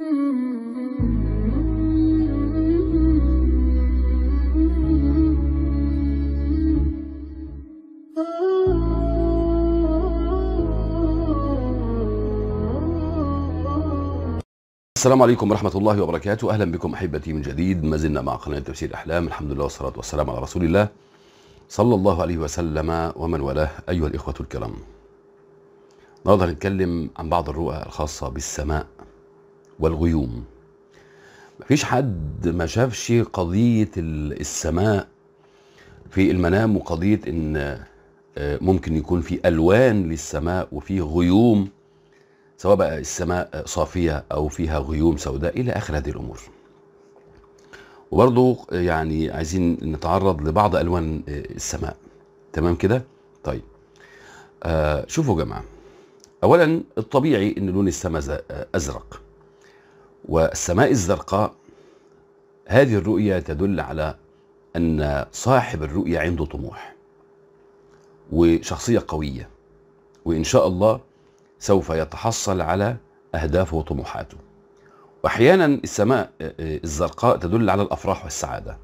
السلام عليكم ورحمة الله وبركاته أهلا بكم أحبتي من جديد ما زلنا مع قناة تفسير أحلام الحمد لله والصلاة والسلام على رسول الله صلى الله عليه وسلم ومن والاه أيها الإخوة الكرام النهارده هنتكلم عن بعض الرؤى الخاصة بالسماء والغيوم مفيش حد ما شافش قضية السماء في المنام وقضية ان آه، ممكن يكون في الوان للسماء وفي غيوم سواء بقى السماء صافية او فيها غيوم سوداء الى اخر هذه الامور وبرضو آه، يعني عايزين نتعرض لبعض الوان آه، السماء تمام كده طيب آه شوفوا يا جماعه اولا الطبيعي ان لون السماء ازرق والسماء الزرقاء هذه الرؤية تدل على أن صاحب الرؤية عنده طموح وشخصية قوية وإن شاء الله سوف يتحصل على أهدافه وطموحاته وأحيانا السماء آه، آه، الزرقاء تدل على الأفراح والسعادة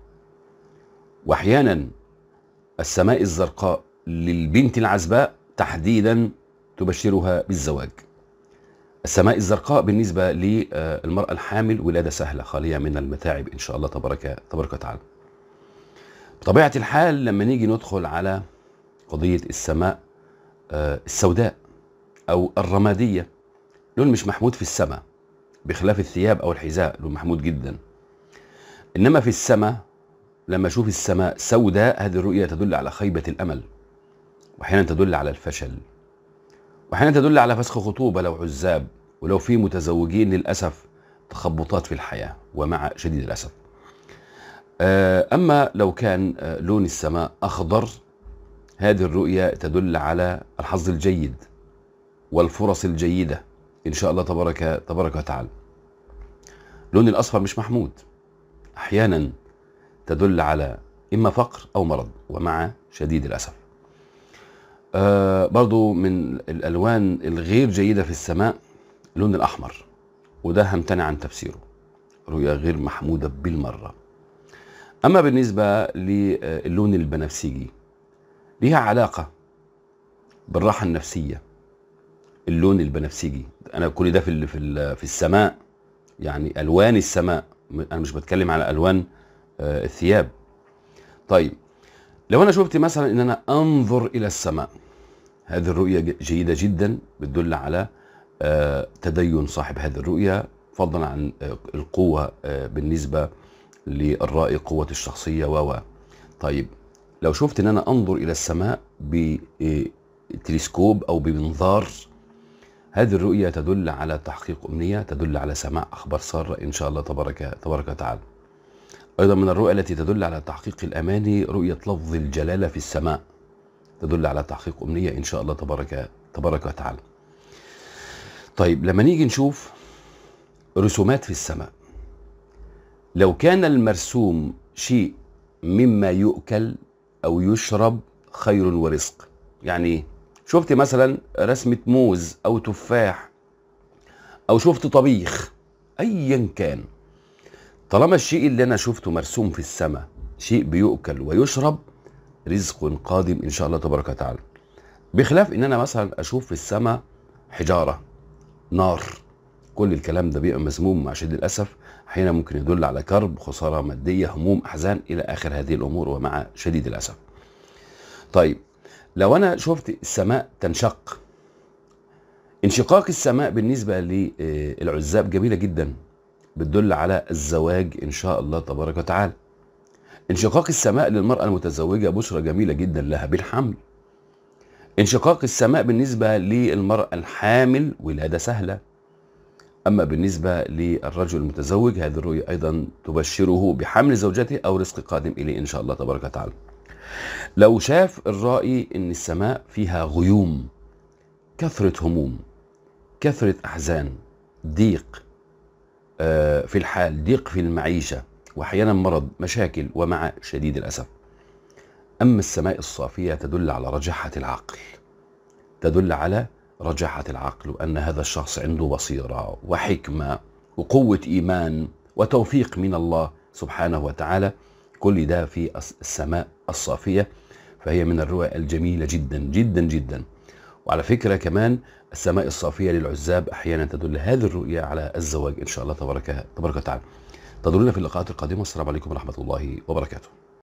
وأحيانا السماء الزرقاء للبنت العزباء تحديدا تبشرها بالزواج السماء الزرقاء بالنسبه للمراه الحامل ولاده سهله خاليه من المتاعب ان شاء الله تبارك تبارك وتعالى. بطبيعه الحال لما نيجي ندخل على قضيه السماء آه، السوداء او الرماديه لون مش محمود في السماء بخلاف الثياب او الحذاء لون محمود جدا. انما في السماء لما اشوف السماء سوداء هذه الرؤيه تدل على خيبه الامل واحيانا تدل على الفشل وأحيانا تدل على فسخ خطوبة لو عزاب ولو في متزوجين للأسف تخبطات في الحياة ومع شديد الأسف آه، أما لو كان آه، لون السماء أخضر هذه الرؤية تدل على الحظ الجيد والفرص الجيدة إن شاء الله تبارك تبارك وتعالى لون الأصفر مش محمود أحيانا تدل على إما فقر أو مرض ومع شديد الأسف آه برضو من الالوان الغير جيده في السماء اللون الاحمر وده همتنع عن تفسيره رؤيه غير محموده بالمره اما بالنسبه للون البنفسجي ليها علاقه بالراحه النفسيه اللون البنفسجي انا كل ده في في السماء يعني الوان السماء انا مش بتكلم على الوان آه الثياب طيب لو انا شفت مثلا ان انا انظر الى السماء هذه الرؤية جيدة جدا بتدل على آه، تدين صاحب هذه الرؤية فضلا عن آه، القوة آه، بالنسبة للرأي قوة الشخصية و طيب لو شفت ان انا انظر الى السماء بتلسكوب او بمنظار هذه الرؤية تدل على تحقيق أمنية تدل على سماع أخبار سارة إن شاء الله تبارك تبارك وتعالى أيضا من الرؤية التي تدل على تحقيق الأماني رؤية لفظ الجلالة في السماء تدل على تحقيق امنيه ان شاء الله تبارك تبارك وتعالى. طيب لما نيجي نشوف رسومات في السماء لو كان المرسوم شيء مما يؤكل او يشرب خير ورزق يعني شفت مثلا رسمه موز او تفاح او شفت طبيخ ايا كان طالما الشيء اللي انا شفته مرسوم في السماء شيء بيؤكل ويشرب رزق قادم ان شاء الله تبارك وتعالى بخلاف ان انا مثلا اشوف في السماء حجاره نار كل الكلام ده بيبقى مسموم مع شديد الاسف احيانا ممكن يدل على كرب خساره ماديه هموم احزان الى اخر هذه الامور ومع شديد الاسف طيب لو انا شفت السماء تنشق انشقاق السماء بالنسبه للعزاب جميله جدا بتدل على الزواج ان شاء الله تبارك وتعالى انشقاق السماء للمرأة المتزوجة بشرى جميلة جدا لها بالحمل انشقاق السماء بالنسبة للمرأة الحامل ولادة سهلة أما بالنسبة للرجل المتزوج هذه الرؤية أيضا تبشره بحمل زوجته أو رزق قادم إليه إن شاء الله تبارك وتعالى لو شاف الرائي أن السماء فيها غيوم كثرة هموم كثرة أحزان ضيق آه، في الحال ضيق في المعيشة واحيانا مرض مشاكل ومع شديد الاسف اما السماء الصافيه تدل على رجاحه العقل تدل على رجاحه العقل وان هذا الشخص عنده بصيره وحكمه وقوه ايمان وتوفيق من الله سبحانه وتعالى كل ده في السماء الصافيه فهي من الرؤى الجميله جدا جدا جدا وعلى فكره كمان السماء الصافيه للعزاب احيانا تدل هذه الرؤيه على الزواج ان شاء الله تبارك تبارك وتعالى تدلنا في اللقاءات القادمة والسلام عليكم ورحمة الله وبركاته